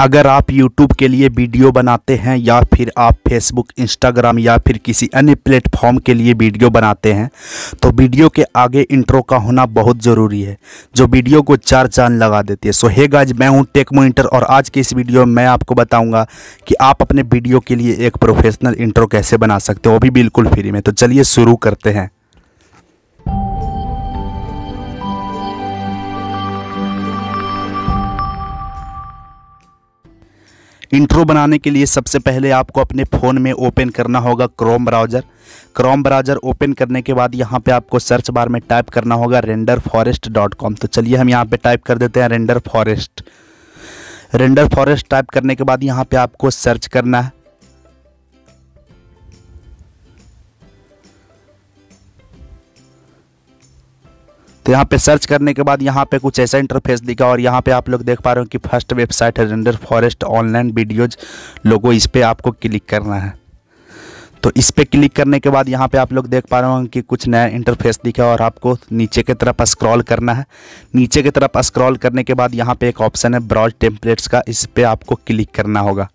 अगर आप YouTube के लिए वीडियो बनाते हैं या फिर आप Facebook, Instagram या फिर किसी अन्य प्लेटफॉर्म के लिए वीडियो बनाते हैं तो वीडियो के आगे इंट्रो का होना बहुत ज़रूरी है जो वीडियो को चार चांद लगा देती है सो हे गाज मैं हूँ टेक मोनिटर और आज के इस वीडियो में मैं आपको बताऊँगा कि आप अपने वीडियो के लिए एक प्रोफेशनल इंट्रो कैसे बना सकते हो वो भी बिल्कुल फ्री में तो चलिए शुरू करते हैं इंट्रो बनाने के लिए सबसे पहले आपको अपने फ़ोन में ओपन करना होगा Chrome browser Chrome browser open करने के बाद यहाँ पे आपको सर्च बार में टाइप करना होगा रेंडर फॉरेस्ट डॉट कॉम तो चलिए हम यहाँ पे टाइप कर देते हैं render forest render forest type करने के बाद यहाँ पर आपको सर्च करना है तो यहाँ पे सर्च करने के बाद यहाँ पे कुछ ऐसा इंटरफेस दिखा और यहाँ पे आप लोग देख पा रहे हो कि फर्स्ट वेबसाइट है render forest online videos logo इस पर आपको क्लिक करना है तो इस पर क्लिक करने के बाद यहाँ पे आप लोग देख पा रहे हो कि कुछ नया इंटरफेस दिखा और आपको नीचे की तरफ स्क्रॉल करना है नीचे की तरफ स्क्रॉल करने के बाद यहाँ पे एक ऑप्शन है ब्रॉड टेम्पलेट्स का इस पर आपको क्लिक करना होगा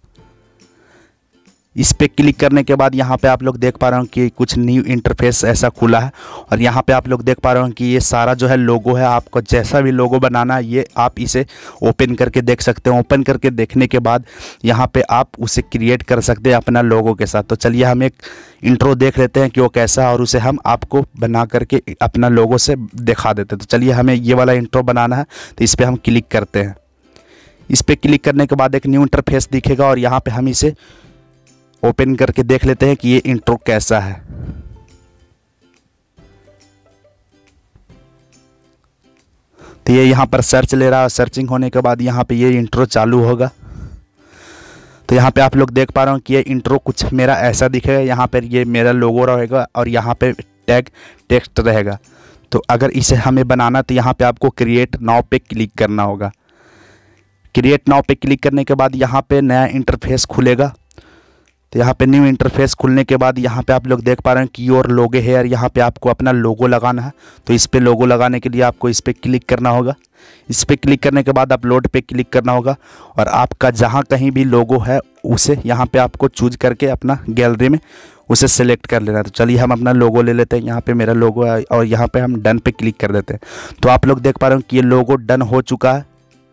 इस पर क्लिक करने के बाद यहाँ पे आप लोग देख पा रहे हो कि कुछ न्यू इंटरफेस ऐसा खुला है और यहाँ पे आप लोग देख पा रहे हो कि ये सारा जो है लोगो है आपको जैसा भी लोगो बनाना है ये आप इसे ओपन करके देख सकते हैं ओपन करके देखने के बाद यहाँ पे आप उसे क्रिएट कर सकते हैं अपना लोगो के साथ तो चलिए हम एक इंट्रो देख लेते हैं कि वो कैसा है और उसे हम आपको बना करके अपना लोगों से दिखा देते हैं तो चलिए हमें ये वाला इंट्रो बनाना है तो इस पर हम क्लिक करते हैं इस पर क्लिक करने के बाद एक न्यू इंटरफेस दिखेगा और यहाँ पर हम इसे ओपन करके देख लेते हैं कि ये इंट्रो कैसा है तो ये यहाँ पर सर्च ले रहा है सर्चिंग होने के बाद यहाँ पे ये इंट्रो चालू होगा तो यहाँ पे आप लोग देख पा रहे हो कि ये इंट्रो कुछ मेरा ऐसा दिखेगा यहाँ पर ये मेरा लोगो रहेगा और यहाँ पे टैग टेक्स्ट रहेगा तो अगर इसे हमें बनाना तो यहाँ पे आपको क्रिएट नाव पे क्लिक करना होगा क्रिएट नाव पे क्लिक करने के बाद यहाँ पे नया इंटरफेस खुलेगा तो यहाँ पे न्यू इंटरफेस खुलने के बाद यहाँ पे आप लोग देख पा रहे हैं की और लोगे हेयर यहाँ पे आपको अपना लोगो लगाना है तो इस पर लोगो लगाने के लिए आपको इस पर क्लिक करना होगा इस पर क्लिक करने के बाद अपलोड पे क्लिक करना होगा और आपका जहाँ कहीं भी लोगो है उसे यहाँ पे आपको चूज करके अपना गैलरी में उसे सेलेक्ट कर लेना तो चलिए हम अपना लोगो ले लेते हैं यहाँ पे मेरा लोगो है और यहाँ पे हम डन पे क्लिक कर देते हैं तो आप लोग देख पा रहे हो कि ये लोगो डन हो चुका है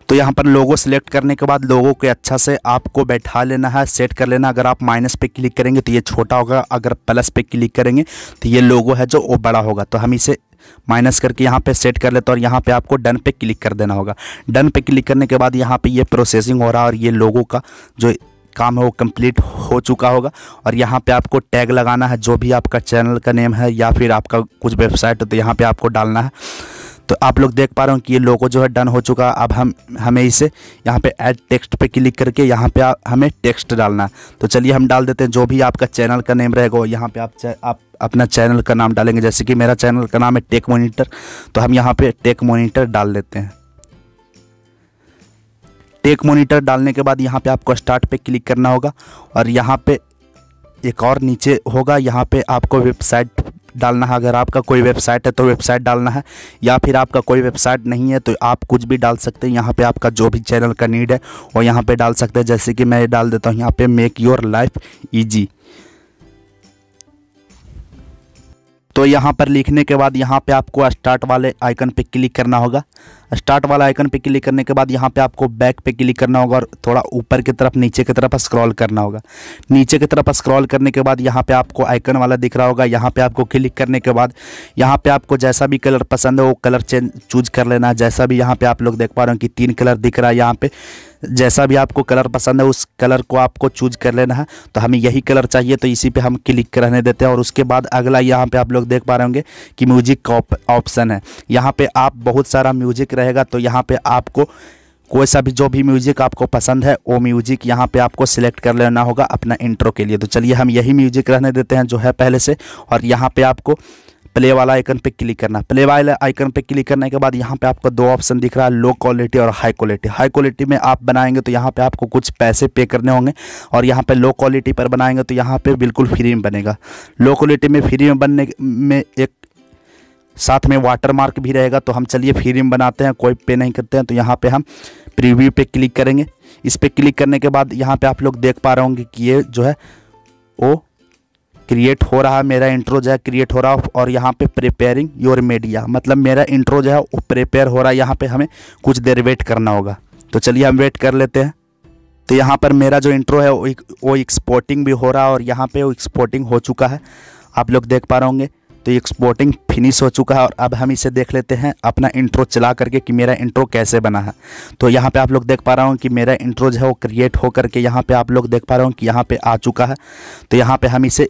तो यहाँ पर लोगो सेलेक्ट करने के बाद लोगों के अच्छा से आपको बैठा लेना है सेट कर लेना अगर आप माइनस पे क्लिक करेंगे तो ये छोटा होगा अगर प्लस पे क्लिक करेंगे तो ये लोगो है जो वो बड़ा होगा तो हम इसे माइनस करके यहाँ पे सेट कर लेते हैं और यहाँ पे आपको डन पे क्लिक कर देना होगा डन पे क्लिक करने के बाद यहाँ पर ये प्रोसेसिंग हो रहा है और ये लोगों का जो काम है वो कम्प्लीट हो चुका होगा और यहाँ पे आपको टैग लगाना है जो भी आपका चैनल का नेम है या फिर आपका कुछ वेबसाइट है तो यहाँ पे आपको डालना है तो आप लोग देख पा रहे हो कि ये लोगो जो है डन हो चुका अब हम हमें इसे यहाँ पे ऐड टेक्स्ट पे क्लिक करके यहाँ पे आ, हमें टेक्स्ट डालना तो चलिए हम डाल देते हैं जो भी आपका चैनल का नेम रहेगा यहाँ पे आप आप अपना चैनल का नाम डालेंगे जैसे कि मेरा चैनल का नाम है टेक मोनीटर तो हम यहाँ पर टेक मोनीटर डाल देते हैं टेक मोनीटर डालने के बाद यहाँ पर आपको स्टार्ट पे क्लिक करना होगा और यहाँ पर एक और नीचे होगा यहाँ पे आपको वेबसाइट डालना है अगर आपका कोई वेबसाइट है तो वेबसाइट डालना है या फिर आपका कोई वेबसाइट नहीं है तो आप कुछ भी डाल सकते हैं यहाँ पे आपका जो भी चैनल का नीड है वो यहाँ पे डाल सकते हैं जैसे कि मैं डाल देता हूँ यहाँ पे मेक योर लाइफ ईजी तो यहाँ पर लिखने के बाद यहाँ पे आपको स्टार्ट वाले आइकन पे क्लिक करना होगा स्टार्ट वाला आइकन पे क्लिक करने के बाद यहाँ पे आपको बैक पे क्लिक करना होगा और थोड़ा ऊपर की तरफ नीचे की तरफ स्क्रॉल करना होगा नीचे की तरफ स्क्रॉल करने के बाद यहाँ पे आपको आइकन वाला दिख रहा होगा यहाँ पे आपको क्लिक करने के बाद यहाँ पे आपको जैसा भी कलर पसंद है वो कलर चेंज चूज कर लेना है जैसा भी यहाँ पे आप लोग देख पा रहे हो कि तीन कलर दिख रहा है यहाँ पे जैसा भी आपको कलर पसंद है उस कलर को आपको चूज कर लेना है तो हमें यही कलर चाहिए तो इसी पे हम क्लिक रहने देते हैं और उसके बाद अगला यहाँ पे आप लोग देख पा रहे होंगे कि म्यूजिक का ऑप्शन है यहाँ पे आप बहुत सारा म्यूजिक रहेगा तो यहाँ पे आपको कोई सा भी जो भी म्यूज़िक आपको पसंद है वो म्यूज़िक यहाँ पे आपको सिलेक्ट कर लेना होगा अपना इंट्रो के लिए तो चलिए हम यही म्यूज़िक रहने देते हैं जो है पहले से और यहाँ पे आपको प्ले वाला आइकन पे क्लिक करना प्ले वाला आइकन पे क्लिक करने के बाद यहाँ पे आपको दो ऑप्शन दिख रहा है लो क्वालिटी और हाई क्वालिटी हाई क्वालिटी में आप बनाएंगे तो यहाँ पे आपको कुछ पैसे पे करने होंगे और यहाँ पे लो क्वालिटी पर बनाएंगे तो यहाँ पे बिल्कुल फ्री में बनेगा लो क्वालिटी में फ्री में बनने में एक साथ में वाटर मार्क भी रहेगा तो हम चलिए फ्री में बनाते हैं कोई पे नहीं करते हैं तो यहाँ पर हम प्रिव्यू पर क्लिक करेंगे इस पर क्लिक करने के बाद यहाँ पर आप लोग देख पा रहे होंगे कि ये जो है वो क्रिएट हो रहा है मेरा इंट्रो जो है क्रिएट हो रहा और यहाँ पे प्रिपेयरिंग योर मीडिया मतलब मेरा इंट्रो जो है वो प्रिपेयर हो रहा है यहाँ पे हमें कुछ देर वेट करना होगा तो चलिए हम वेट कर लेते हैं तो यहाँ पर मेरा जो इंट्रो है वो एक्सपोर्टिंग भी हो रहा है और यहाँ पे वो एक्सपोर्टिंग हो चुका है आप लोग देख पा रहे होंगे तो एक्सपोर्टिंग फिनिश हो चुका है और अब हम इसे देख लेते हैं अपना इंट्रो चला करके कि मेरा इंट्रो कैसे बना है तो यहाँ पे आप लोग देख पा रहा हूँ कि मेरा इंट्रो जो है वो क्रिएट हो करके यहाँ पे आप लोग देख पा रहे हो कि यहाँ पे आ चुका है तो यहाँ पे हम इसे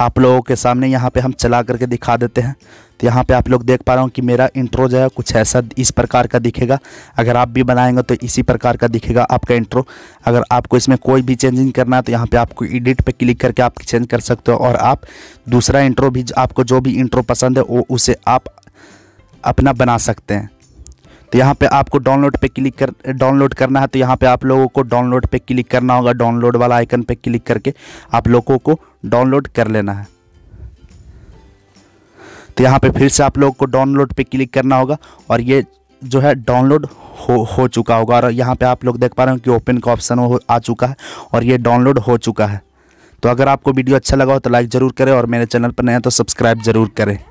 आप लोगों के सामने यहाँ पे हम चला करके दिखा देते हैं तो यहाँ पे आप लोग देख पा रहा हूँ कि मेरा इंट्रो जो है कुछ ऐसा इस प्रकार का दिखेगा अगर आप भी बनाएंगे तो इसी प्रकार का दिखेगा आपका इंट्रो अगर आपको इसमें कोई भी चेंजिंग करना है तो यहाँ पे आपको एडिट पे क्लिक करके आप चेंज कर सकते हो और आप दूसरा इंट्रो भी आपको जो भी इंट्रो पसंद है वो उसे आप अपना बना सकते हैं तो यहाँ पे आपको डाउनलोड पे क्लिक कर डाउनलोड करना है तो यहाँ पे आप लोगों को डाउनलोड पे क्लिक करना होगा डाउनलोड वाला आइकन पे क्लिक करके आप लोगों को डाउनलोड कर लेना है तो यहाँ पे फिर से आप लोगों को डाउनलोड पे क्लिक करना होगा और ये जो है डाउनलोड हो हो चुका होगा और यहाँ पे आप लोग देख पा रहे हो कि ओपन का ऑप्शन आ चुका है और ये डाउनलोड हो चुका है तो अगर आपको वीडियो अच्छा लगा हो तो लाइक ज़रूर करें और मेरे चैनल पर नया तो सब्सक्राइब ज़रूर करें